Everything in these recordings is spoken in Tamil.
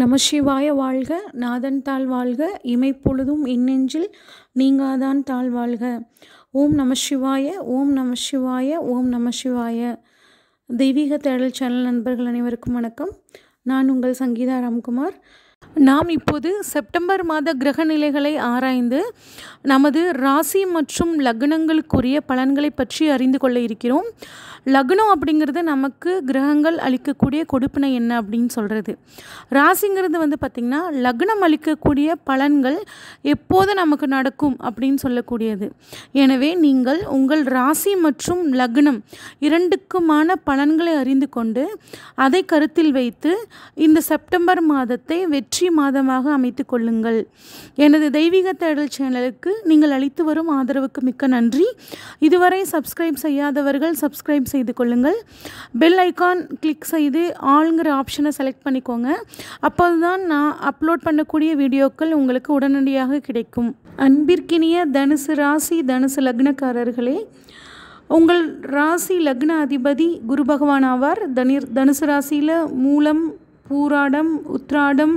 நமசிவாய வாழ்க நாதன் தாழ் வாழ்க இமைப்பொழுதும் இன்னெஞ்சில் நீங்காதான் தாழ் வாழ்க ஓம் நமசிவாய ஓம் நமசிவாய ஓம் நமசிவாய தெய்வீக தேடல் சேனல் நண்பர்கள் அனைவருக்கும் வணக்கம் நான் உங்கள் சங்கீதா ராம்குமார் நாம் இப்போது செப்டம்பர் மாத கிரக நிலைகளை ஆராய்ந்து நமது ராசி மற்றும் லக்னங்களுக்குரிய பலன்களை பற்றி அறிந்து கொள்ள இருக்கிறோம் லக்னம் அப்படிங்கிறது நமக்கு கிரகங்கள் அளிக்கக்கூடிய கொடுப்பினை என்ன அப்படின்னு சொல்கிறது ராசிங்கிறது வந்து பார்த்திங்கன்னா லக்னம் அளிக்கக்கூடிய பலன்கள் எப்போது நமக்கு நடக்கும் அப்படின்னு சொல்லக்கூடியது எனவே நீங்கள் உங்கள் ராசி மற்றும் லக்னம் இரண்டுக்குமான பலன்களை அறிந்து கொண்டு அதை கருத்தில் வைத்து இந்த செப்டம்பர் மாதத்தை வெற்றி வெற்றி மாதமாக அமைத்து கொள்ளுங்கள் எனது தெய்வீக தேடல் சேனலுக்கு நீங்கள் அளித்து வரும் ஆதரவுக்கு மிக்க நன்றி இதுவரை சப்ஸ்கிரைப் செய்யாதவர்கள் சப்ஸ்கிரைப் செய்து கொள்ளுங்கள் பெல் ஐக்கான் கிளிக் செய்து ஆளுங்கிற ஆப்ஷனை செலக்ட் பண்ணிக்கோங்க அப்போது தான் நான் அப்லோட் பண்ணக்கூடிய வீடியோக்கள் உங்களுக்கு உடனடியாக கிடைக்கும் அன்பிற்கினிய தனுசு ராசி தனுசு லக்னக்காரர்களே உங்கள் ராசி லக்ன அதிபதி குரு பகவான் ஆவார் தனிர் தனுசு ராசியில் மூலம் பூராடம் உத்ராடம்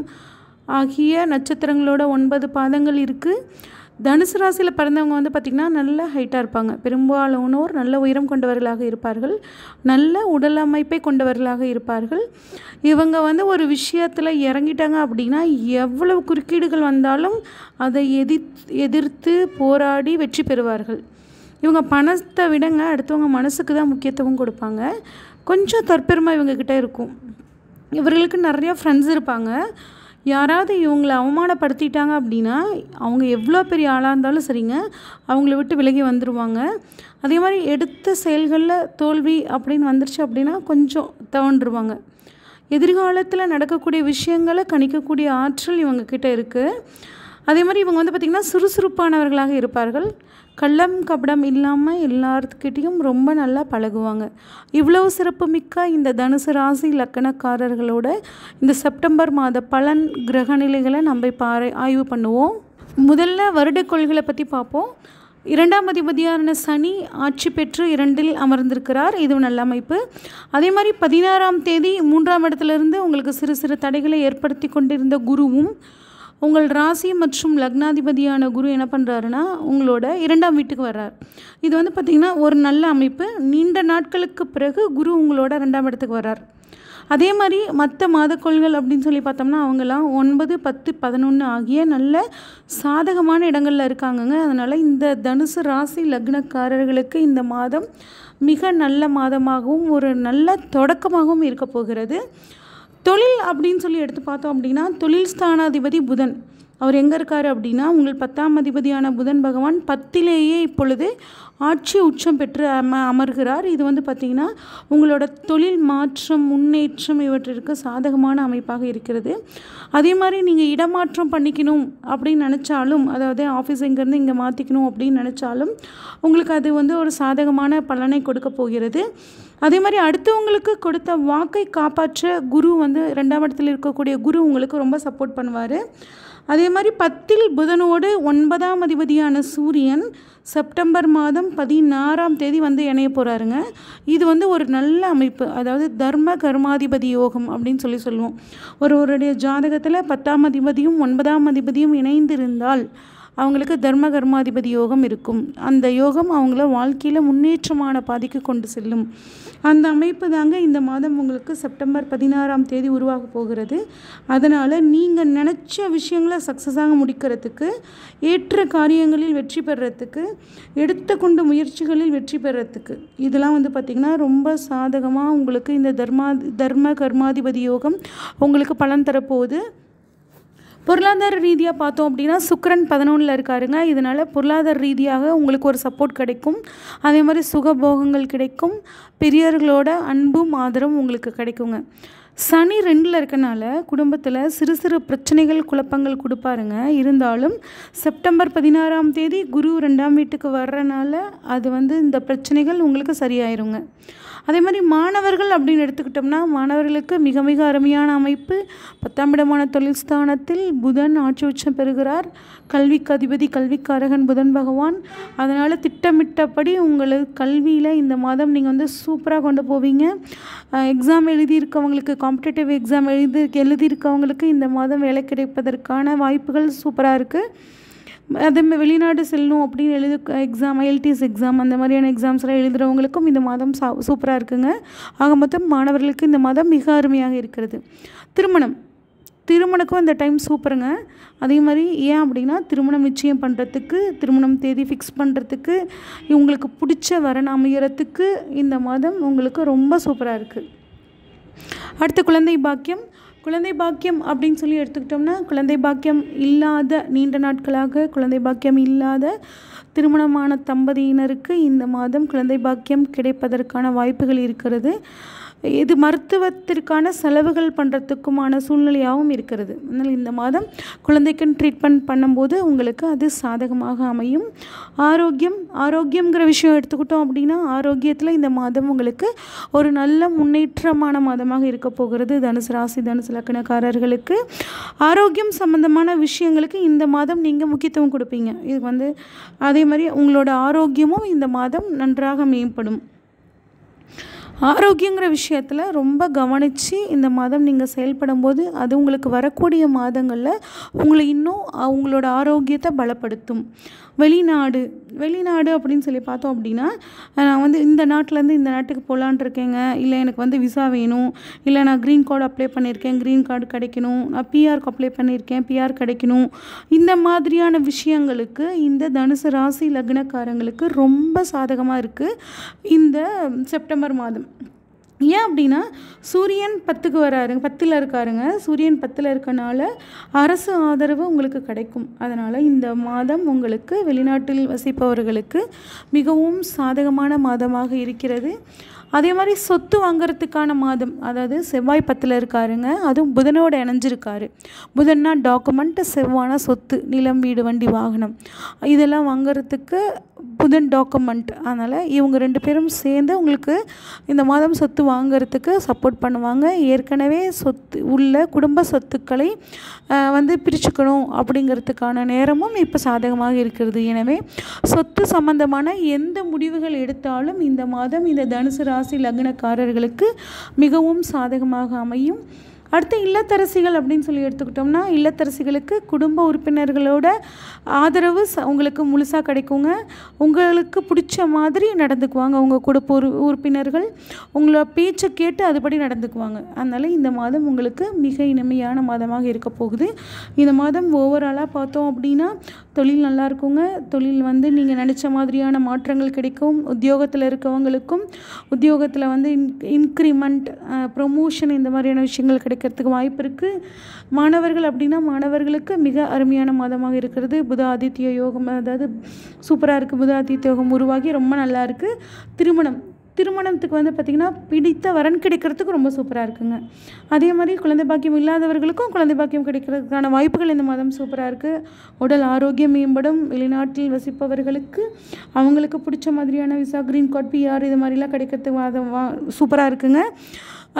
ஆகிய நட்சத்திரங்களோட ஒன்பது பாதங்கள் இருக்குது தனுசு ராசியில் பிறந்தவங்க வந்து பார்த்திங்கன்னா நல்ல ஹைட்டாக இருப்பாங்க பெரும்பாலானோர் நல்ல உயரம் கொண்டவர்களாக இருப்பார்கள் நல்ல உடல் அமைப்பை கொண்டவர்களாக இருப்பார்கள் இவங்க வந்து ஒரு விஷயத்தில் இறங்கிட்டாங்க அப்படின்னா எவ்வளவு குறுக்கீடுகள் வந்தாலும் அதை எதி எதிர்த்து போராடி வெற்றி பெறுவார்கள் இவங்க பணத்தை விடங்க அடுத்தவங்க மனசுக்கு தான் முக்கியத்துவம் கொடுப்பாங்க கொஞ்சம் தற்பெருமை இவங்கக்கிட்ட இருக்கும் இவர்களுக்கு நிறையா ஃப்ரெண்ட்ஸ் இருப்பாங்க யாராவது இவங்களை அவமானப்படுத்திட்டாங்க அப்படின்னா அவங்க எவ்வளோ பெரிய ஆளாக இருந்தாலும் சரிங்க அவங்கள விட்டு விலகி வந்துடுவாங்க அதே மாதிரி எடுத்த செயல்களில் தோல்வி அப்படின்னு வந்துருச்சு அப்படின்னா கொஞ்சம் தவண்டுருவாங்க எதிர்காலத்தில் நடக்கக்கூடிய விஷயங்களை கணிக்கக்கூடிய ஆற்றல் இவங்கக்கிட்ட இருக்குது அதே மாதிரி இவங்க வந்து பார்த்திங்கன்னா சுறுசுறுப்பானவர்களாக இருப்பார்கள் கள்ளம் கபடம் இல்லாமல் எல்லாத்துக்கிட்டேயும் ரொம்ப நல்லா பழகுவாங்க இவ்வளவு சிறப்புமிக்க இந்த தனுசு ராசி லக்கணக்காரர்களோட இந்த செப்டம்பர் மாத பலன் கிரகநிலைகளை நம்ம பாறை ஆய்வு பண்ணுவோம் முதல்ல வருட கொள்களை பற்றி பார்ப்போம் இரண்டாம் அதிபதியான சனி ஆட்சி பெற்று இரண்டில் அமர்ந்திருக்கிறார் இது நல்ல அமைப்பு அதே மாதிரி பதினாறாம் தேதி மூன்றாம் இடத்துலேருந்து உங்களுக்கு சிறு சிறு தடைகளை ஏற்படுத்தி கொண்டிருந்த குருவும் உங்கள் ராசி மற்றும் லக்னாதிபதியான குரு என்ன பண்ணுறாருன்னா உங்களோட இரண்டாம் வீட்டுக்கு வர்றார் இது வந்து பார்த்திங்கன்னா ஒரு நல்ல அமைப்பு நீண்ட நாட்களுக்கு பிறகு குரு உங்களோட ரெண்டாம் இடத்துக்கு வர்றார் அதே மாதிரி மற்ற மாதக்கோள்கள் அப்படின்னு சொல்லி பார்த்தோம்னா அவங்கெல்லாம் ஒன்பது பத்து பதினொன்று ஆகிய நல்ல சாதகமான இடங்களில் இருக்காங்கங்க அதனால் இந்த தனுசு ராசி லக்னக்காரர்களுக்கு இந்த மாதம் மிக நல்ல மாதமாகவும் ஒரு நல்ல தொடக்கமாகவும் இருக்க போகிறது தொழில் அப்படின்னு சொல்லி எடுத்து பார்த்தோம் அப்படின்னா தொழில் ஸ்தானாதிபதி புதன் அவர் எங்கே இருக்கார் அப்படின்னா உங்கள் பத்தாம் அதிபதியான புதன் பகவான் பத்திலேயே இப்பொழுது ஆட்சி உச்சம் பெற்று அம அமர்கிறார் இது வந்து பார்த்திங்கன்னா உங்களோட தொழில் மாற்றம் முன்னேற்றம் இவற்றிற்கு சாதகமான அமைப்பாக இருக்கிறது அதே மாதிரி நீங்கள் இடமாற்றம் பண்ணிக்கணும் அப்படின்னு நினச்சாலும் அதாவது ஆஃபீஸ் இங்கேருந்து இங்கே மாற்றிக்கணும் அப்படின்னு நினச்சாலும் உங்களுக்கு அது வந்து ஒரு சாதகமான பலனை கொடுக்க போகிறது அதே மாதிரி அடுத்தவங்களுக்கு கொடுத்த வாக்கை காப்பாற்ற குரு வந்து ரெண்டாம் இடத்தில் இருக்கக்கூடிய குரு உங்களுக்கு ரொம்ப சப்போர்ட் பண்ணுவார் அதே மாதிரி பத்தில் புதனோடு ஒன்பதாம் அதிபதியான சூரியன் செப்டம்பர் மாதம் பதினாறாம் தேதி வந்து இணைய போகிறாருங்க இது வந்து ஒரு நல்ல அமைப்பு அதாவது தர்ம கர்மாதிபதி யோகம் அப்படின்னு சொல்லி சொல்லுவோம் ஒருவருடைய ஜாதகத்தில் பத்தாம் அதிபதியும் ஒன்பதாம் அதிபதியும் இணைந்திருந்தால் அவங்களுக்கு தர்ம கர்மாதிபதி யோகம் இருக்கும் அந்த யோகம் அவங்கள வாழ்க்கையில் முன்னேற்றமான பாதிக்கு கொண்டு செல்லும் அந்த அமைப்பு தாங்க இந்த மாதம் உங்களுக்கு செப்டம்பர் பதினாறாம் தேதி உருவாக போகிறது அதனால் நீங்கள் நினச்ச விஷயங்களை சக்ஸஸாக முடிக்கிறதுக்கு ஏற்ற காரியங்களில் வெற்றி பெறத்துக்கு எடுத்துக்கொண்ட முயற்சிகளில் வெற்றி பெறத்துக்கு இதெல்லாம் வந்து பார்த்திங்கன்னா ரொம்ப சாதகமாக உங்களுக்கு இந்த தர்மா தர்ம கர்மாதிபதி யோகம் உங்களுக்கு பலன் தரப்போகுது பொருளாதார ரீதியாக பார்த்தோம் அப்படின்னா சுக்கரன் பதினொன்றில் இருக்காருங்க இதனால் பொருளாதார ரீதியாக உங்களுக்கு ஒரு சப்போர்ட் கிடைக்கும் அதே மாதிரி சுகபோகங்கள் கிடைக்கும் பெரியவர்களோட அன்பும் ஆதரவும் உங்களுக்கு கிடைக்குங்க சனி ரெண்டில் இருக்கனால குடும்பத்தில் சிறு சிறு பிரச்சனைகள் குழப்பங்கள் கொடுப்பாருங்க இருந்தாலும் செப்டம்பர் பதினாறாம் தேதி குரு ரெண்டாம் வீட்டுக்கு வர்றனால அது வந்து இந்த பிரச்சனைகள் உங்களுக்கு சரியாயிருங்க அதே மாதிரி மாணவர்கள் அப்படின்னு எடுத்துக்கிட்டோம்னா மாணவர்களுக்கு மிக மிக அருமையான அமைப்பு பத்தாம் இடமான தொழில் ஸ்தானத்தில் புதன் ஆட்சி உச்சம் பெறுகிறார் கல்விக்கு அதிபதி கல்விக்காரகன் புதன் பகவான் அதனால் திட்டமிட்டபடி உங்களுக்கு கல்வியில் இந்த மாதம் நீங்கள் வந்து சூப்பராக கொண்டு போவீங்க எக்ஸாம் எழுதியிருக்கவங்களுக்கு காம்படிட்டிவ் எக்ஸாம் எழுதி எழுதியிருக்கவங்களுக்கு இந்த மாதம் வேலை கிடைப்பதற்கான வாய்ப்புகள் சூப்பராக இருக்குது அதே மாதிரி வெளிநாடு செல்லணும் அப்படின்னு எழுது எக்ஸாம் ஐஎல்டிஎஸ் எக்ஸாம் அந்த மாதிரியான எக்ஸாம்ஸ்லாம் எழுதுகிறவங்களுக்கும் இந்த மாதம் சா சூப்பராக இருக்குங்க ஆக மொத்தம் மாணவர்களுக்கு இந்த மாதம் மிக அருமையாக இருக்கிறது திருமணம் திருமணக்கும் இந்த டைம் சூப்பருங்க அதே மாதிரி ஏன் அப்படின்னா திருமணம் நிச்சயம் பண்ணுறதுக்கு திருமணம் தேதி ஃபிக்ஸ் பண்ணுறதுக்கு இவங்களுக்கு பிடிச்ச வரன் அமையறதுக்கு இந்த மாதம் உங்களுக்கு ரொம்ப சூப்பராக இருக்குது அடுத்த குழந்தை பாக்கியம் குழந்தை பாக்கியம் அப்படின்னு சொல்லி எடுத்துக்கிட்டோம்னா குழந்தை பாக்கியம் இல்லாத நீண்ட நாட்களாக குழந்தை பாக்கியம் இல்லாத திருமணமான தம்பதியினருக்கு இந்த மாதம் குழந்தை பாக்கியம் கிடைப்பதற்கான வாய்ப்புகள் இருக்கிறது இது மருத்துவத்திற்கான செலவுகள் பண்ணுறதுக்குமான சூழ்நிலையாகவும் இருக்கிறது அதனால் இந்த மாதம் குழந்தைக்குன்னு ட்ரீட்மெண்ட் பண்ணும்போது உங்களுக்கு அது சாதகமாக அமையும் ஆரோக்கியம் ஆரோக்கியங்கிற விஷயம் எடுத்துக்கிட்டோம் அப்படின்னா ஆரோக்கியத்தில் இந்த மாதம் உங்களுக்கு ஒரு நல்ல முன்னேற்றமான மாதமாக இருக்க போகிறது தனுசு ராசி தனுசு லக்கணக்காரர்களுக்கு ஆரோக்கியம் சம்மந்தமான விஷயங்களுக்கு இந்த மாதம் நீங்கள் முக்கியத்துவம் கொடுப்பீங்க இது வந்து அதே மாதிரி உங்களோட ஆரோக்கியமும் இந்த மாதம் நன்றாக மேம்படும் ஆரோக்கியங்கிற விஷயத்தில் ரொம்ப கவனித்து இந்த மாதம் நீங்கள் செயல்படும் போது அது உங்களுக்கு வரக்கூடிய மாதங்களில் உங்களை இன்னும் உங்களோட ஆரோக்கியத்தை பலப்படுத்தும் வெளிநாடு வெளிநாடு அப்படின்னு சொல்லி பார்த்தோம் அப்படின்னா நான் வந்து இந்த நாட்டிலேருந்து இந்த நாட்டுக்கு போகலான் இருக்கேங்க இல்லை எனக்கு வந்து விசா வேணும் இல்லை நான் க்ரீன் கார்டு அப்ளை பண்ணியிருக்கேன் க்ரீன் கார்டு கிடைக்கணும் நான் பிஆருக்கு அப்ளை பண்ணியிருக்கேன் பிஆர் கிடைக்கணும் இந்த மாதிரியான விஷயங்களுக்கு இந்த தனுசு ராசி லக்னக்காரங்களுக்கு ரொம்ப சாதகமாக இருக்குது இந்த செப்டம்பர் மாதம் ஏன் அப்படின்னா சூரியன் பத்துக்கு வராருங்க பத்தில் இருக்காருங்க சூரியன் பத்தில் இருக்கனால அரசு ஆதரவு உங்களுக்கு கிடைக்கும் அதனால் இந்த மாதம் உங்களுக்கு வெளிநாட்டில் வசிப்பவர்களுக்கு மிகவும் சாதகமான மாதமாக இருக்கிறது அதே மாதிரி சொத்து வாங்கிறதுக்கான மாதம் அதாவது செவ்வாய் பத்தில் இருக்காருங்க அதுவும் புதனோட இணைஞ்சிருக்காரு புதன்னா டாக்குமெண்ட் செவ்வான சொத்து நிலம் வீடு வண்டி வாகனம் இதெல்லாம் வாங்கிறதுக்கு புதன் டாக்குமெண்ட் அதனால் இவங்க ரெண்டு பேரும் சேர்ந்து உங்களுக்கு இந்த மாதம் சொத்து வாங்கிறதுக்கு சப்போர்ட் பண்ணுவாங்க ஏற்கனவே சொத்து உள்ள குடும்ப சொத்துக்களை வந்து பிரிச்சுக்கணும் அப்படிங்கிறதுக்கான நேரமும் இப்போ சாதகமாக இருக்கிறது எனவே சொத்து சம்பந்தமான எந்த முடிவுகள் எடுத்தாலும் இந்த மாதம் இந்த தனுசு ராசி லக்னக்காரர்களுக்கு மிகவும் சாதகமாக அமையும் அடுத்து இல்லத்தரசிகள் அப்படின்னு சொல்லி எடுத்துக்கிட்டோம்னா இல்லத்தரசிகளுக்கு குடும்ப உறுப்பினர்களோட ஆதரவு உங்களுக்கு முழுசாக கிடைக்குங்க உங்களுக்கு பிடிச்ச மாதிரி நடந்துக்குவாங்க உங்கள் குடும்ப உறு உறுப்பினர்கள் உங்களோட பேச்சை கேட்டு அதுபடி நடந்துக்குவாங்க அதனால் இந்த மாதம் உங்களுக்கு மிக இனிமையான மாதமாக இருக்க போகுது இந்த மாதம் ஓவராலாக பார்த்தோம் அப்படின்னா தொழில் நல்லா இருக்குங்க தொழில் வந்து நீங்கள் நினச்ச மாதிரியான மாற்றங்கள் கிடைக்கும் உத்தியோகத்தில் இருக்கவங்களுக்கும் உத்தியோகத்தில் வந்து இன் இன்க்ரிமெண்ட் ப்ரொமோஷன் இந்த மாதிரியான விஷயங்கள் கிடைக்கிறதுக்கு வாய்ப்பு இருக்குது மாணவர்கள் அப்படின்னா மாணவர்களுக்கு மிக அருமையான மாதமாக இருக்கிறது புத ஆதித்ய யோகம் அதாவது சூப்பராக இருக்குது புத ஆதித்ய யோகம் உருவாகி ரொம்ப நல்லா இருக்குது திருமணம் திருமணத்துக்கு வந்து பார்த்திங்கன்னா பிடித்த வரன் கிடைக்கிறதுக்கு ரொம்ப சூப்பராக இருக்குங்க அதே மாதிரி குழந்தை பாக்கியம் இல்லாதவர்களுக்கும் குழந்தை பாக்கியம் கிடைக்கிறதுக்கான வாய்ப்புகள் இந்த மாதம் சூப்பராக இருக்குது உடல் ஆரோக்கியம் மேம்படும் வெளிநாட்டில் வசிப்பவர்களுக்கு அவங்களுக்கு பிடிச்ச மாதிரியான விசா க்ரீன் கார்ட் பிஆர் இது மாதிரிலாம் கிடைக்கிறதுக்கு சூப்பராக இருக்குங்க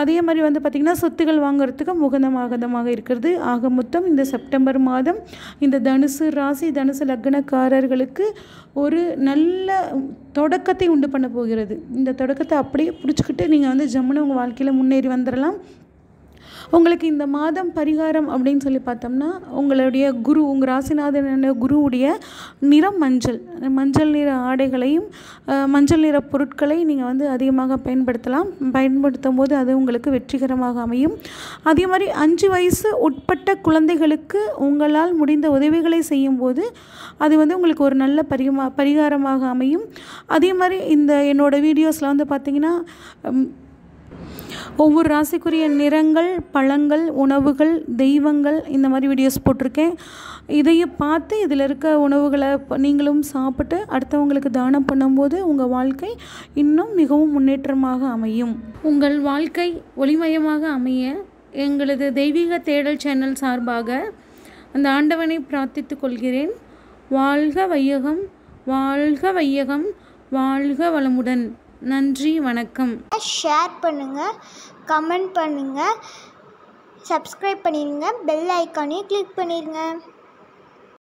அதே மாதிரி வந்து பார்த்திங்கன்னா சொத்துகள் வாங்குறதுக்கு முகந்த மாதமாக இருக்கிறது ஆக மொத்தம் இந்த செப்டம்பர் மாதம் இந்த தனுசு ராசி தனுசு லக்னக்காரர்களுக்கு ஒரு நல்ல தொடக்கத்தை உண்டு பண்ண போகிறது இந்த தொடக்கத்தை அப்படியே பிடிச்சிக்கிட்டு நீங்கள் வந்து ஜம்முன்னு உங்கள் வாழ்க்கையில் முன்னேறி வந்துடலாம் உங்களுக்கு இந்த மாதம் பரிகாரம் அப்படின்னு சொல்லி பார்த்தோம்னா உங்களுடைய குரு உங்கள் ராசிநாதன் குருவுடைய நிறம் மஞ்சள் மஞ்சள் நிற ஆடைகளையும் மஞ்சள் நிற பொருட்களை நீங்கள் வந்து அதிகமாக பயன்படுத்தலாம் பயன்படுத்தும் போது அது உங்களுக்கு வெற்றிகரமாக அமையும் அதே மாதிரி அஞ்சு வயசு உட்பட்ட குழந்தைகளுக்கு உங்களால் முடிந்த உதவிகளை செய்யும்போது அது வந்து உங்களுக்கு ஒரு நல்ல பரிமா பரிகாரமாக அமையும் அதே மாதிரி இந்த என்னோடய வீடியோஸில் வந்து பார்த்திங்கன்னா ஒவ்வொரு ராசிக்குரிய நிறங்கள் பழங்கள் உணவுகள் தெய்வங்கள் இந்த மாதிரி வீடியோஸ் போட்டிருக்கேன் இதையும் பார்த்து இதில் இருக்க உணவுகளை நீங்களும் சாப்பிட்டு அடுத்தவங்களுக்கு தானம் பண்ணும்போது உங்கள் வாழ்க்கை இன்னும் மிகவும் முன்னேற்றமாக அமையும் உங்கள் வாழ்க்கை ஒளிமயமாக அமைய எங்களது தெய்வீக தேடல் சேனல் சார்பாக அந்த ஆண்டவனை பிரார்த்தித்து கொள்கிறேன் வாழ்க வையகம் வாழ்க வையகம் வாழ்க வளமுடன் நன்றி வணக்கம் ஷேர் பண்ணுங்கள் கமெண்ட் பண்ணுங்கள் சப்ஸ்கிரைப் பண்ணிடுங்க பெல் ஐக்கானே கிளிக் பண்ணிடுங்க